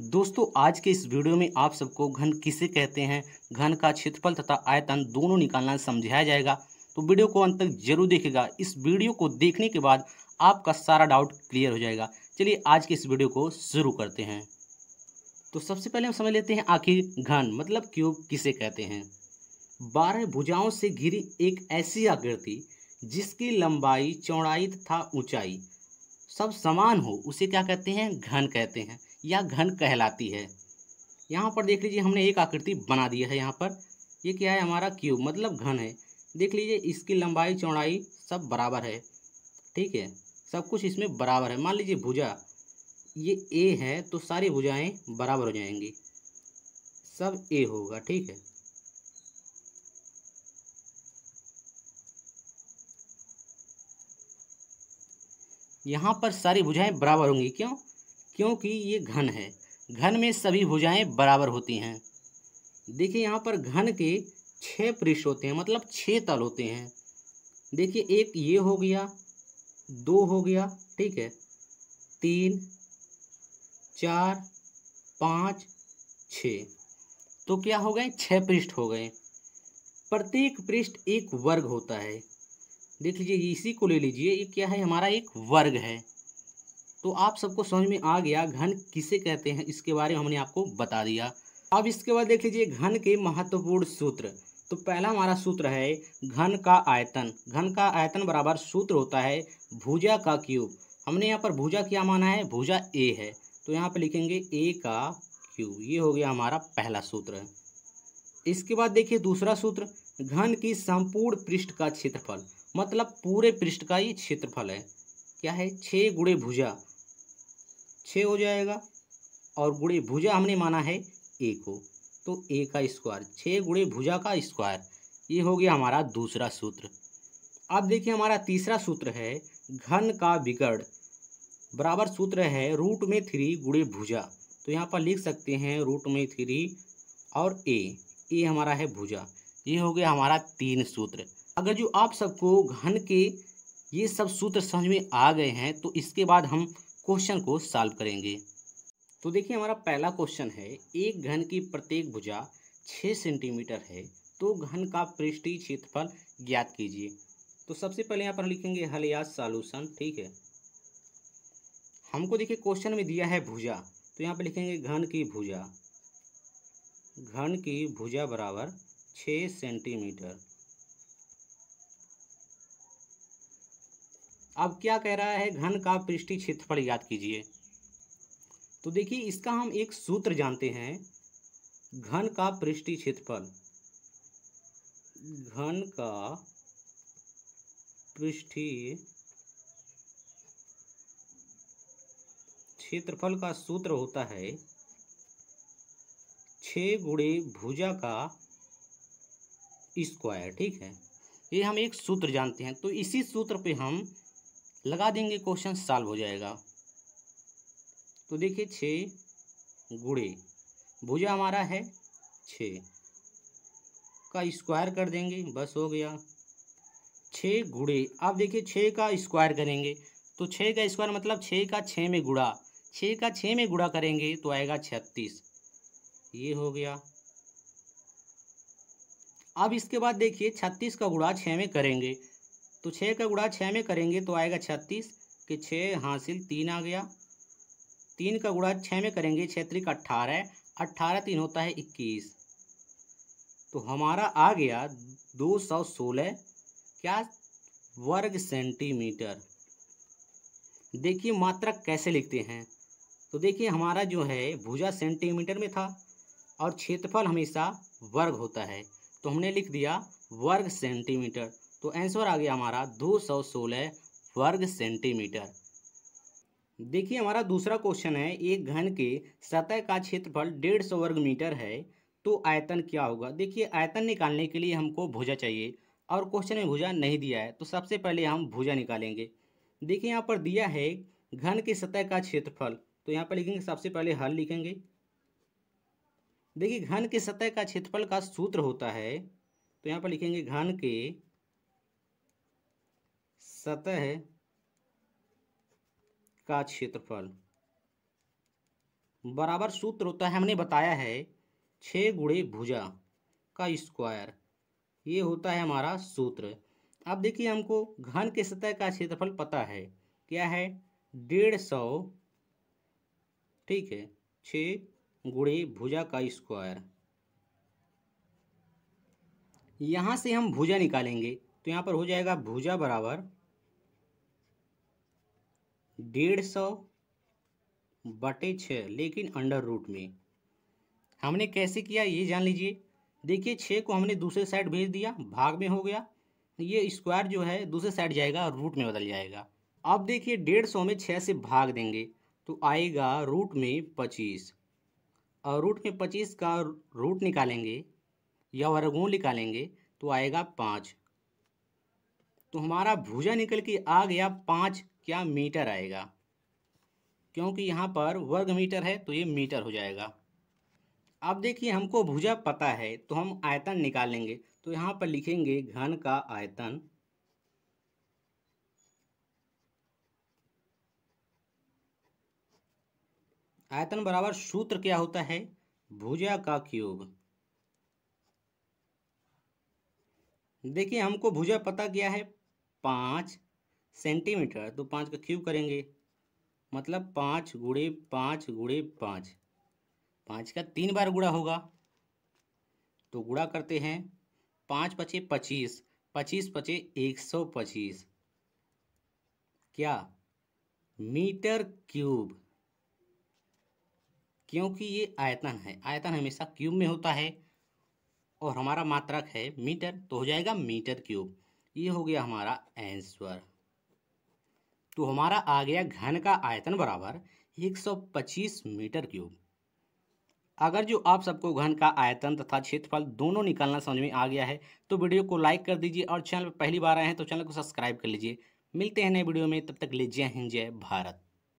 दोस्तों आज के इस वीडियो में आप सबको घन किसे कहते हैं घन का क्षेत्रफल तथा आयतन दोनों निकालना समझाया जाएगा तो वीडियो को अंत तक जरूर देखेगा इस वीडियो को देखने के बाद आपका सारा डाउट क्लियर हो जाएगा चलिए आज के इस वीडियो को शुरू करते हैं तो सबसे पहले हम समझ लेते हैं आखिर घन मतलब क्यूब किसे कहते हैं बारह भुजाओं से घिरी एक ऐसी आकृति जिसकी लंबाई चौड़ाई तथा ऊंचाई सब समान हो उसे क्या कहते हैं घन कहते हैं या घन कहलाती है यहाँ पर देख लीजिए हमने एक आकृति बना दिया है यहाँ पर ये क्या है हमारा क्यूब मतलब घन है देख लीजिए इसकी लंबाई चौड़ाई सब बराबर है ठीक है सब कुछ इसमें बराबर है मान लीजिए भुजा ये ए है तो सारी भुजाएं बराबर हो जाएंगी सब ए होगा ठीक है यहाँ पर सारी भुजाएं बराबर होंगी क्यों क्योंकि ये घन है घन में सभी भुजाएं बराबर होती हैं देखिए यहाँ पर घन के छः पृष्ठ होते हैं मतलब छः तल होते हैं देखिए एक ये हो गया दो हो गया ठीक है तीन चार पाँच छ तो क्या हो गए छः पृष्ठ हो गए प्रत्येक पृष्ठ एक वर्ग होता है देख लीजिए इसी को ले लीजिए ये क्या है हमारा एक वर्ग है तो आप सबको समझ में आ गया घन किसे कहते हैं इसके बारे में हमने आपको बता दिया अब इसके बाद देख लीजिए घन के महत्वपूर्ण सूत्र तो पहला हमारा सूत्र है घन का आयतन घन का आयतन बराबर सूत्र होता है भुजा का क्यूब हमने यहाँ पर भुजा क्या माना है भुजा ए है तो यहाँ पर लिखेंगे ए का क्यूब ये हो गया हमारा पहला सूत्र इसके बाद देखिए दूसरा सूत्र घन की संपूर्ण पृष्ठ का क्षेत्रफल मतलब पूरे पृष्ठ का ये क्षेत्रफल है क्या है छः गुड़े भुजा छः हो जाएगा और गुड़े भुजा हमने माना है ए को तो ए का स्क्वायर छः गुड़े भुजा का स्क्वायर ये हो गया हमारा दूसरा सूत्र अब देखिए हमारा तीसरा सूत्र है घन का बिगड़ बराबर सूत्र है रूट में थ्री गुड़े भुजा तो यहाँ पर लिख सकते हैं रूट में थ्री और ए ए हमारा है भुजा ये हो गया हमारा तीन सूत्र अगर जो आप सबको घन के ये सब सूत्र समझ में आ गए हैं तो इसके बाद हम क्वेश्चन को सॉल्व करेंगे तो देखिए हमारा पहला क्वेश्चन है एक घन की प्रत्येक भुजा छः सेंटीमीटर है तो घन का पृष्ठीय क्षेत्रफल ज्ञात कीजिए तो सबसे पहले यहाँ पर लिखेंगे हल या सॉल्यूशन ठीक है हमको देखिए क्वेश्चन में दिया है भुजा तो यहाँ पर लिखेंगे घन की भुजा घन की भुजा बराबर छः सेंटीमीटर अब क्या कह रहा है घन का पृष्ठी क्षेत्रफल याद कीजिए तो देखिए इसका हम एक सूत्र जानते हैं घन का पृष्ठी क्षेत्रफल घन का पृष्ठी क्षेत्रफल का सूत्र होता है छ गुड़े भुजा का स्क्वायर ठीक है ये हम एक सूत्र जानते हैं तो इसी सूत्र पे हम लगा देंगे क्वेश्चन सॉल्व हो जाएगा तो देखिए छ गुड़े भुजा हमारा है छ का स्क्वायर कर देंगे बस हो गया छ गुड़े आप देखिए छ का स्क्वायर करेंगे तो छ का स्क्वायर मतलब छ का छ में गुड़ा छ का छ में गुड़ा करेंगे तो आएगा छत्तीस ये हो गया अब इसके बाद देखिए छत्तीस का गुड़ा छः में करेंगे तो छः का गुड़ा छः में करेंगे तो आएगा छत्तीस कि छः हासिल तीन आ गया तीन का गुड़ा छः में करेंगे क्षेत्रीय का अट्ठारह अट्ठारह तीन होता है इक्कीस तो हमारा आ गया दो सौ सोलह क्या वर्ग सेंटीमीटर देखिए मात्रक कैसे लिखते हैं तो देखिए हमारा जो है भुजा सेंटीमीटर में था और क्षेत्रफल हमेशा वर्ग होता है तो हमने लिख दिया वर्ग सेंटीमीटर तो आंसर आ गया हमारा दो सौ सोलह वर्ग सेंटीमीटर देखिए हमारा दूसरा क्वेश्चन है एक घन के सतह का क्षेत्रफल डेढ़ सौ वर्ग मीटर है तो आयतन क्या होगा देखिए आयतन निकालने के लिए हमको भुजा चाहिए और क्वेश्चन में भुजा नहीं दिया है तो सबसे पहले हम भुजा निकालेंगे देखिए यहाँ पर दिया है घन के सतह का क्षेत्रफल तो यहाँ पर लिखेंगे सबसे पहले हल लिखेंगे देखिए घन के सतह का क्षेत्रफल का सूत्र होता है तो यहाँ पर लिखेंगे घन के सतह का क्षेत्रफल बराबर सूत्र होता है हमने बताया है छः गुड़े भुजा का स्क्वायर ये होता है हमारा सूत्र अब देखिए हमको घन के सतह का क्षेत्रफल पता है क्या है डेढ़ सौ ठीक है छ गुड़े भुजा का स्क्वायर यहाँ से हम भुजा निकालेंगे तो यहाँ पर हो जाएगा भुजा बराबर डेढ़ सौ बटे छः लेकिन अंडर रूट में हमने कैसे किया ये जान लीजिए देखिए छः को हमने दूसरे साइड भेज दिया भाग में हो गया ये स्क्वायर जो है दूसरे साइड जाएगा और रूट में बदल जाएगा अब देखिए डेढ़ सौ में छः से भाग देंगे तो आएगा रूट में पच्चीस और रूट में पच्चीस का रूट निकालेंगे या वर्गों निकालेंगे तो आएगा पाँच तो हमारा भुजा निकल के आ गया पाँच क्या मीटर आएगा क्योंकि यहाँ पर वर्ग मीटर है तो ये मीटर हो जाएगा अब देखिए हमको भुजा पता है तो हम आयतन निकालेंगे तो यहाँ पर लिखेंगे घन का आयतन आयतन बराबर सूत्र क्या होता है भुजा का क्यूब देखिए हमको भुजा पता क्या है पाँच सेंटीमीटर तो पाँच का क्यूब करेंगे मतलब पाँच गुड़े पाँच गुड़े पाँच पाँच का तीन बार गुड़ा होगा तो गुड़ा करते हैं पाँच पचे पच्चीस पच्चीस पचे एक सौ पच्चीस क्या मीटर क्यूब क्योंकि ये आयतन है आयतन हमेशा क्यूब में होता है और हमारा मात्रक है मीटर तो हो जाएगा मीटर क्यूब ये हो गया हमारा आंसर तो हमारा आ गया घन का आयतन बराबर 125 मीटर क्यूब अगर जो आप सबको घन का आयतन तथा क्षेत्रफल दोनों निकालना समझ में आ गया है तो वीडियो को लाइक कर दीजिए और चैनल पर पहली बार आए हैं तो चैनल को सब्सक्राइब कर लीजिए मिलते हैं नए वीडियो में तब तक लीजिए जय हिंद जय भारत